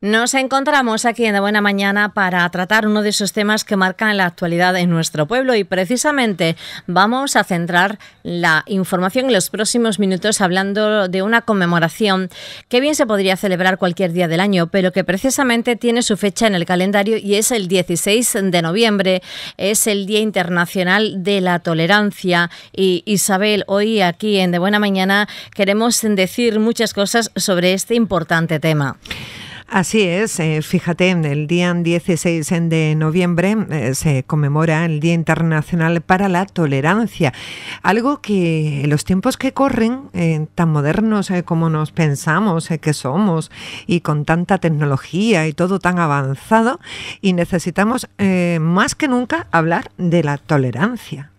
Nos encontramos aquí en De Buena Mañana para tratar uno de esos temas que marcan la actualidad en nuestro pueblo y precisamente vamos a centrar la información en los próximos minutos hablando de una conmemoración que bien se podría celebrar cualquier día del año, pero que precisamente tiene su fecha en el calendario y es el 16 de noviembre, es el Día Internacional de la Tolerancia y Isabel, hoy aquí en De Buena Mañana queremos decir muchas cosas sobre este importante tema. Así es, eh, fíjate, el día 16 de noviembre eh, se conmemora el Día Internacional para la Tolerancia, algo que en los tiempos que corren, eh, tan modernos como nos pensamos que somos y con tanta tecnología y todo tan avanzado, y necesitamos más que nunca hablar de la tolerancia.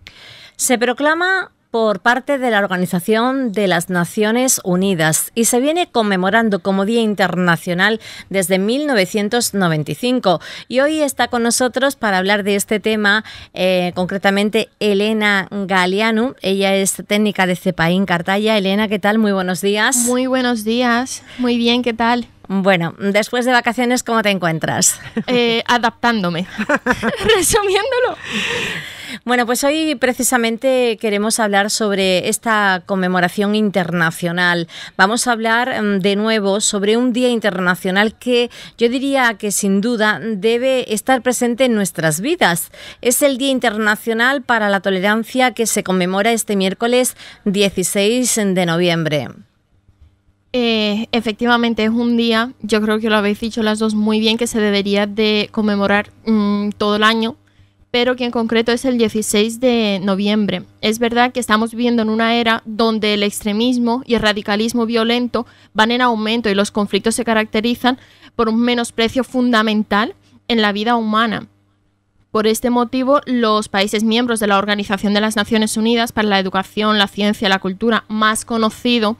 Se proclama por parte de la Organización de las Naciones Unidas y se viene conmemorando como Día Internacional desde 1995. Y hoy está con nosotros para hablar de este tema, eh, concretamente Elena galiano Ella es técnica de CEPAIN Cartaya. Elena, ¿qué tal? Muy buenos días. Muy buenos días. Muy bien, ¿qué tal? Bueno, después de vacaciones, ¿cómo te encuentras? Eh, adaptándome. Resumiéndolo. Bueno, pues hoy precisamente queremos hablar sobre esta conmemoración internacional. Vamos a hablar em, de nuevo sobre un Día Internacional que yo diría que sin duda debe estar presente en nuestras vidas. Es el Día Internacional para la Tolerancia que se conmemora este miércoles 16 de noviembre. Eh, efectivamente es un día, yo creo que lo habéis dicho las dos muy bien, que se debería de conmemorar mm, todo el año, pero que en concreto es el 16 de noviembre. Es verdad que estamos viviendo en una era donde el extremismo y el radicalismo violento van en aumento y los conflictos se caracterizan por un menosprecio fundamental en la vida humana. Por este motivo, los países miembros de la Organización de las Naciones Unidas para la Educación, la Ciencia y la Cultura, más conocido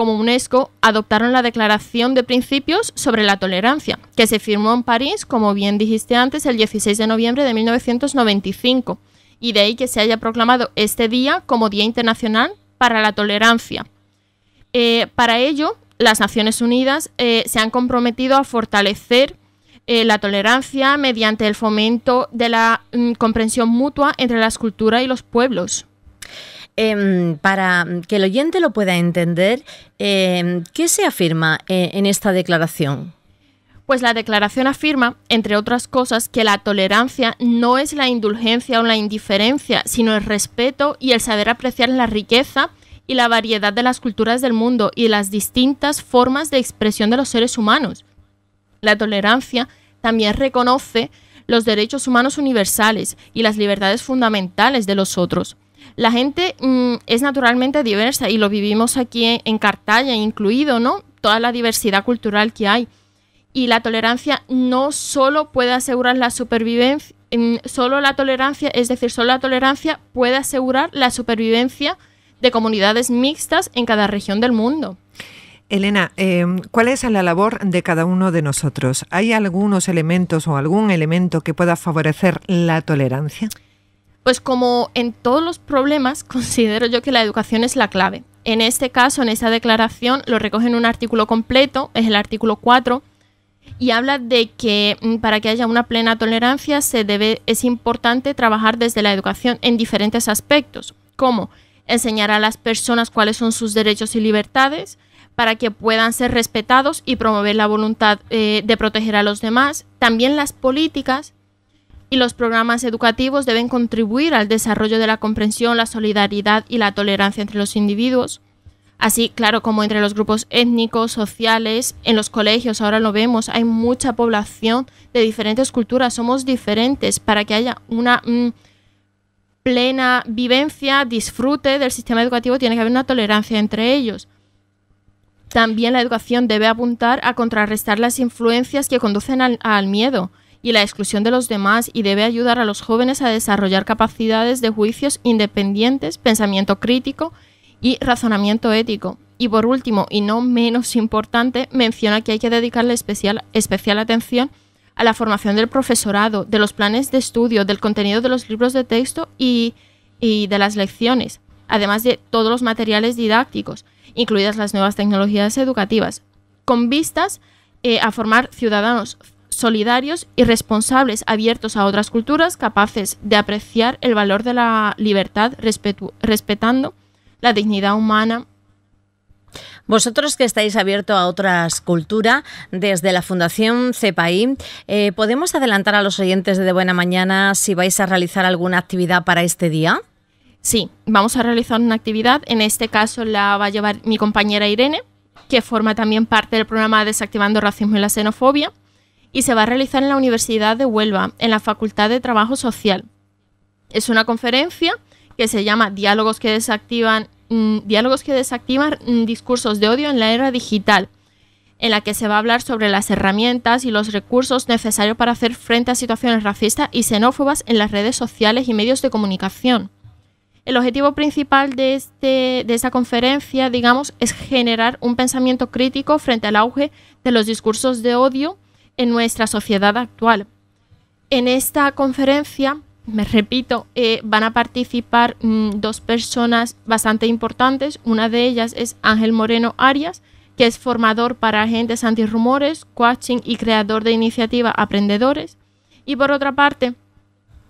como UNESCO adoptaron la Declaración de Principios sobre la Tolerancia, que se firmó en París, como bien dijiste antes, el 16 de noviembre de 1995, y de ahí que se haya proclamado este día como Día Internacional para la Tolerancia. Eh, para ello, las Naciones Unidas eh, se han comprometido a fortalecer eh, la tolerancia mediante el fomento de la mm, comprensión mutua entre las culturas y los pueblos. Em, para que el oyente lo pueda entender, em, ¿qué se afirma eh, en esta declaración? Pues la declaración afirma, entre otras cosas, que la tolerancia no es la indulgencia o la indiferencia, sino el respeto y el saber apreciar la riqueza y la variedad de las culturas del mundo y las distintas formas de expresión de los seres humanos. La tolerancia también reconoce los derechos humanos universales y las libertades fundamentales de los otros. La gente mm, es naturalmente diversa y lo vivimos aquí en, Cartaya, incluido, ¿no? Toda la diversidad cultural que hay. Y la tolerancia no solo puede asegurar la supervivencia, mm, solo la tolerancia, es decir, solo la tolerancia puede asegurar la supervivencia de comunidades mixtas en cada región del mundo. Elena, em, ¿cuál es la labor de cada uno de nosotros? ¿Hay algunos elementos o algún elemento que pueda favorecer la tolerancia? Pues como en todos los problemas, considero yo que la educación es la clave. En este caso, en esta declaración, lo recoge en un artículo completo, es el artículo 4, y habla de que mm, para que haya una plena tolerancia se debe, es importante trabajar desde la educación en diferentes aspectos, como enseñar a las personas cuáles son sus derechos y libertades, para que puedan ser respetados y promover la voluntad eh, de proteger a los demás. También las políticas y los programas educativos deben contribuir al desarrollo de la comprensión, la solidaridad y la tolerancia entre los individuos, así claro como entre los grupos étnicos, sociales, en los colegios, ahora lo vemos, hay mucha población de diferentes culturas, somos diferentes para que haya una mm, plena vivencia, disfrute del sistema educativo, tiene que haber una tolerancia entre ellos. También la educación debe apuntar a contrarrestar las influencias que conducen al miedo y la exclusión de los demás y debe ayudar a los jóvenes a desarrollar capacidades de juicios independientes, pensamiento crítico y razonamiento ético. Y por último, y no menos importante, menciona que hay que dedicarle especial, especial atención a la formación del profesorado, de los planes de estudio, del contenido de los libros de texto y, de las lecciones, además de todos los materiales didácticos, incluidas las nuevas tecnologías educativas, con vistas eh, a formar ciudadanos solidarios y responsables, abiertos a otras culturas, capaces de apreciar el valor de la libertad, respetando la dignidad humana. Vosotros que estáis abiertos a otras culturas, desde la Fundación CEPAI, eh, ¿podemos adelantar a los oyentes de, de Buena Mañana si vais a realizar alguna actividad para este día? Sí, vamos a realizar una actividad, en este caso la va a llevar mi compañera Irene, que forma también parte del programa Desactivando Racismo y la Xenofobia y se va a realizar en la Universidad de Huelva, en la Facultad de Trabajo Social. Es una conferencia que se llama Diálogos que desactivan, mm, diálogos que desactivan mm, discursos de odio en la era digital, en la que se va a hablar sobre las herramientas y los recursos necesarios para hacer frente a situaciones racistas y xenófobas en las redes sociales y medios de comunicación. El objetivo principal de, este, de esta conferencia, digamos, es generar un pensamiento crítico frente al auge de los discursos de odio en nuestra sociedad actual. En esta conferencia, me repito, eh, van a participar mm, dos personas bastante importantes. Una de ellas es Ángel Moreno Arias, que es formador para agentes antirrumores, coaching y creador de iniciativa Aprendedores. Y por otra parte,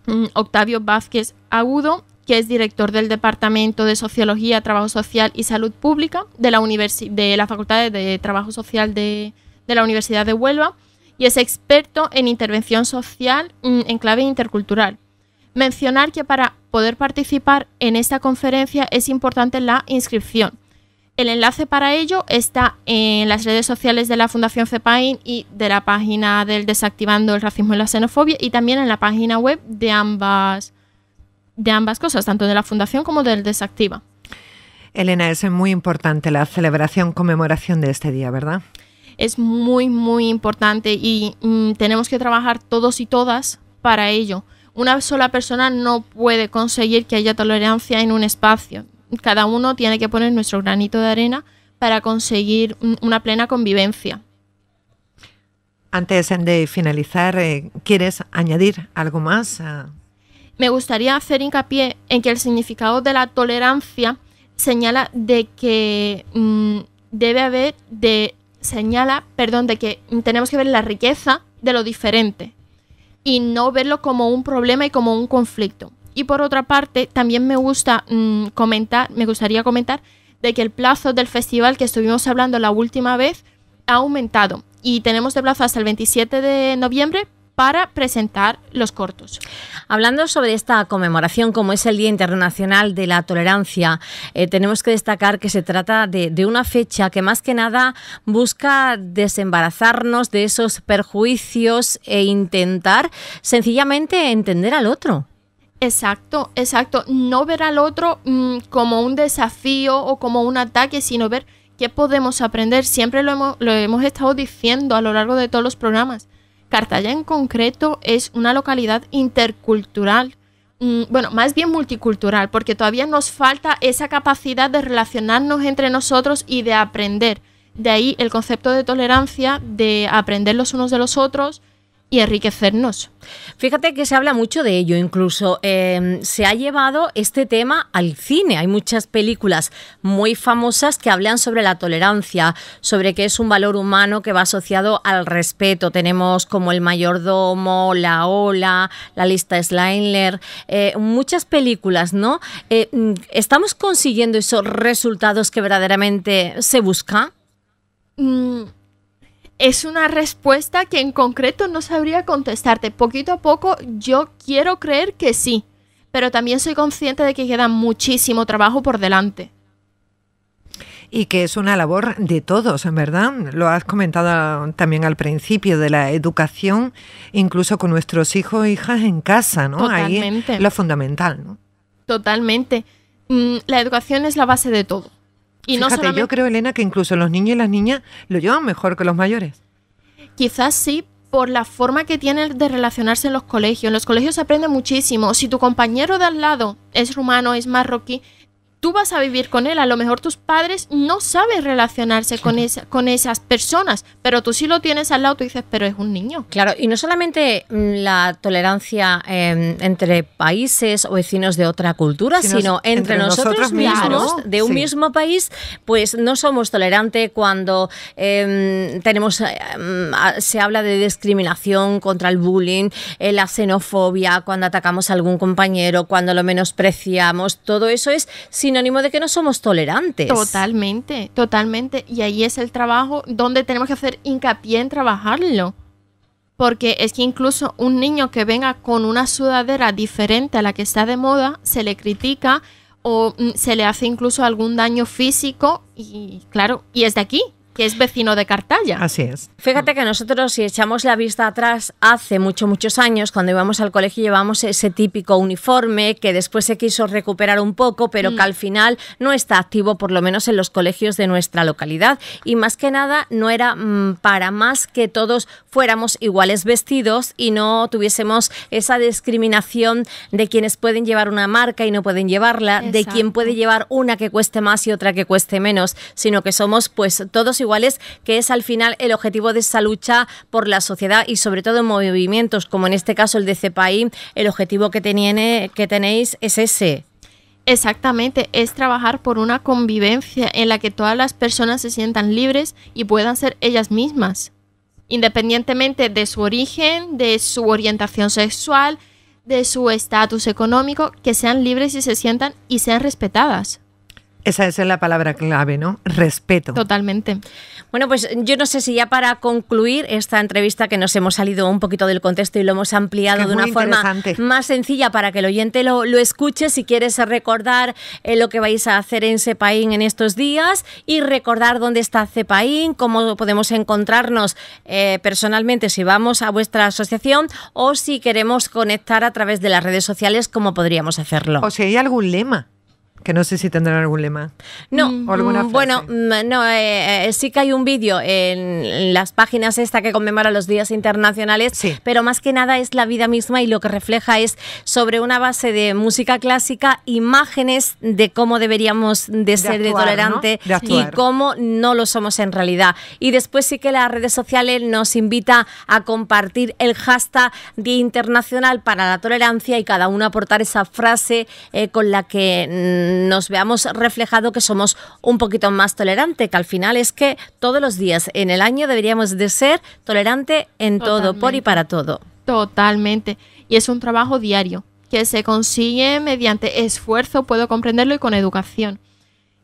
mm, Octavio Vázquez Agudo, que es director del Departamento de Sociología, Trabajo Social y Salud Pública de la, de la Facultad de Trabajo Social de la Universidad de Huelva y es experto en intervención social mm, en clave intercultural. Mencionar que para poder participar en esta conferencia es importante la inscripción. El enlace para ello está en las redes sociales de la Fundación CEPAIN y de la página del Desactivando el Racismo y la Xenofobia y también en la página web de ambas, de ambas cosas, tanto de la Fundación como del Desactiva. Elena, es muy importante la celebración, conmemoración de este día, ¿verdad? es muy, muy importante y mm, tenemos que trabajar todos y todas para ello. Una sola persona no puede conseguir que haya tolerancia en un espacio. Cada uno tiene que poner nuestro granito de arena para conseguir una plena convivencia. Antes de finalizar, eh, ¿quieres añadir algo más? Ah. Me gustaría hacer hincapié en que el significado de la tolerancia señala de que mm, debe haber de señala, perdón, de que tenemos que ver la riqueza de lo diferente y no verlo como un problema y como un conflicto. Y por otra parte, también me gusta mm, comentar, me gustaría comentar de que el plazo del festival que estuvimos hablando la última vez ha aumentado y tenemos de plazo hasta el 27 de noviembre para presentar los cortos. Hablando sobre esta conmemoración, como es el Día Internacional de la Tolerancia, eh, tenemos que destacar que se trata de, una fecha que más que nada busca desembarazarnos de esos perjuicios e intentar sencillamente entender al otro. Exacto, exacto. No ver al otro mm, como un desafío o como un ataque, sino ver qué podemos aprender. Siempre lo hemos estado diciendo a lo largo de todos los programas. Cartaya en concreto es una localidad intercultural, mm, bueno, más bien multicultural, porque todavía nos falta esa capacidad de relacionarnos entre nosotros y de aprender. De ahí el concepto de tolerancia, de aprender los unos de los otros, y enriquecernos. Fíjate que se habla mucho de ello, incluso em, se ha llevado este tema al cine. Hay muchas películas muy famosas que hablan sobre la tolerancia, sobre que es un valor humano que va asociado al respeto. Tenemos como El Mayordomo, La Ola, La Lista Slainler. Eh, muchas películas, ¿no? Eh, mm, ¿Estamos consiguiendo esos resultados que verdaderamente se busca? Mm, es una respuesta que en concreto no sabría contestarte. Poquito a poco yo quiero creer que sí, pero también soy consciente de que queda muchísimo trabajo por delante. Y que es una labor de todos, en verdad. Lo has comentado también al principio de la educación, incluso con nuestros hijos e hijas en casa, ¿no? Ahí es lo fundamental, ¿no? Totalmente. Mm, la educación es la base de todo. Fíjate, yo creo, Elena, que incluso los niños y las niñas lo llevan mejor que los mayores. Quizás sí, por la forma que tienen de relacionarse en los colegios. En los colegios se aprende muchísimo. Si tu compañero de al lado es rumano, es marroquí, tú vas a vivir con él. A lo mejor tus padres no saben relacionarse con, con esas personas, pero tú sí lo tienes al lado, tú dices, pero es un niño. Claro, y no solamente mm, la tolerancia em, entre países o vecinos de otra cultura, sino entre, nosotros, mismos, de un mismo país, pues no somos tolerantes cuando em, tenemos, eh, em, se habla de discriminación contra el bullying, eh, la xenofobia, cuando atacamos a algún compañero, cuando lo menospreciamos, todo eso es sin sinónimo de que no somos tolerantes. Totalmente, totalmente. Y ahí es el trabajo donde tenemos que hacer hincapié en trabajarlo. Porque es que incluso un niño que venga con una sudadera diferente a la que está de moda, se le critica o mm, se le hace incluso algún daño físico y claro, y es de aquí, es vecino de cartalla Así es. Fíjate que nosotros, si echamos la vista atrás, hace muchos, muchos años, cuando íbamos al colegio, llevábamos ese típico uniforme que después se quiso recuperar un poco, pero mm. que al final no está activo, por lo menos en los colegios de nuestra localidad. Y más que nada, no era mm, para más que todos fuéramos iguales vestidos y no tuviésemos esa discriminación de quienes pueden llevar una marca y no pueden llevarla, de quien puede llevar una que cueste más y otra que cueste menos, sino que somos pues todos iguales que es al final el objetivo de esa lucha por la sociedad y sobre todo en movimientos como en este caso el de CEPAI, el objetivo que, que tenéis es ese. Exactamente, es trabajar por una convivencia en la que todas las personas se sientan libres y puedan ser ellas mismas, independientemente de su origen, de su orientación sexual, de su estatus económico, que sean libres y se sientan y sean respetadas. Esa, es la palabra clave, ¿no? Respeto. Totalmente. Bueno, pues yo no sé si ya para concluir esta entrevista que nos hemos salido un poquito del contexto y lo hemos ampliado de una forma más sencilla para que el oyente lo, lo escuche, si quieres recordar eh, lo que vais a hacer en CEPAIN en estos días y recordar dónde está CEPAIN, cómo podemos encontrarnos eh, personalmente si vamos a vuestra asociación o si queremos conectar a través de las redes sociales, cómo podríamos hacerlo. O si hay algún lema que no sé si tendrán algún lema. No, alguna mm, bueno, mm, no, eh, eh, sí que hay un vídeo en las páginas esta que conmemora los días internacionales, pero más que nada es la vida misma y lo que refleja es sobre una base de música clásica, imágenes de cómo deberíamos de, ser de tolerante y cómo no lo somos en realidad. Y después sí que las redes sociales nos invita a compartir el hashtag Día Internacional para la Tolerancia y cada uno aportar esa frase eh, con la que mm, nos veamos reflejado que somos un poquito más tolerante, que al final es que todos los días en el año deberíamos de ser tolerante en todo, por y para todo. Totalmente. Y es un trabajo diario que se consigue mediante esfuerzo, puedo comprenderlo, y con educación.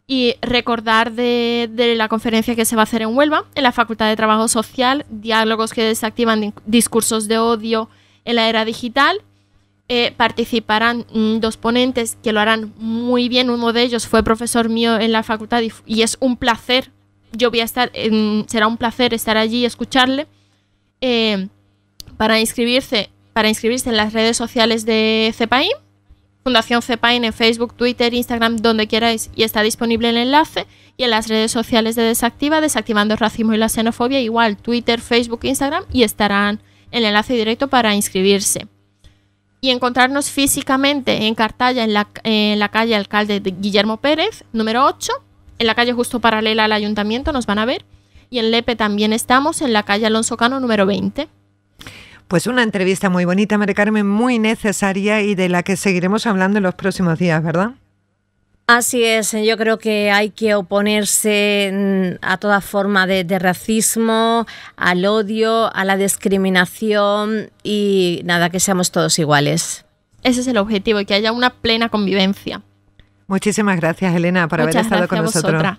Y recordar de, la conferencia que se va a hacer en Huelva, en la Facultad de Trabajo Social, diálogos que desactivan discursos de odio en la era digital eh, participarán mm, dos ponentes que lo harán muy bien. Uno de ellos fue profesor mío en la facultad y, es un placer. Yo voy a estar, será un placer estar allí y escucharle. Eh, para inscribirse, para inscribirse en las redes sociales de CEPAIN, Fundación CEPAIN en Facebook, Twitter, Instagram, donde queráis, y está disponible el enlace. Y en las redes sociales de Desactiva, Desactivando el Racismo y la Xenofobia, igual Twitter, Facebook, Instagram, y estarán el enlace directo para inscribirse y encontrarnos físicamente en Cartaya, en la, en la calle Alcalde de Guillermo Pérez, número 8, en la calle justo paralela al ayuntamiento, nos van a ver. Y en Lepe también estamos, en la calle Alonso Cano, número 20. Pues una entrevista muy bonita, María Carmen, muy necesaria y de la que seguiremos hablando en los próximos días, ¿verdad? Así es, yo creo que hay que oponerse mm, a toda forma de, racismo, al odio, a la discriminación y nada, que seamos todos iguales. Ese es el objetivo, que haya una plena convivencia. Muchísimas gracias, Elena, por haber estado con nosotros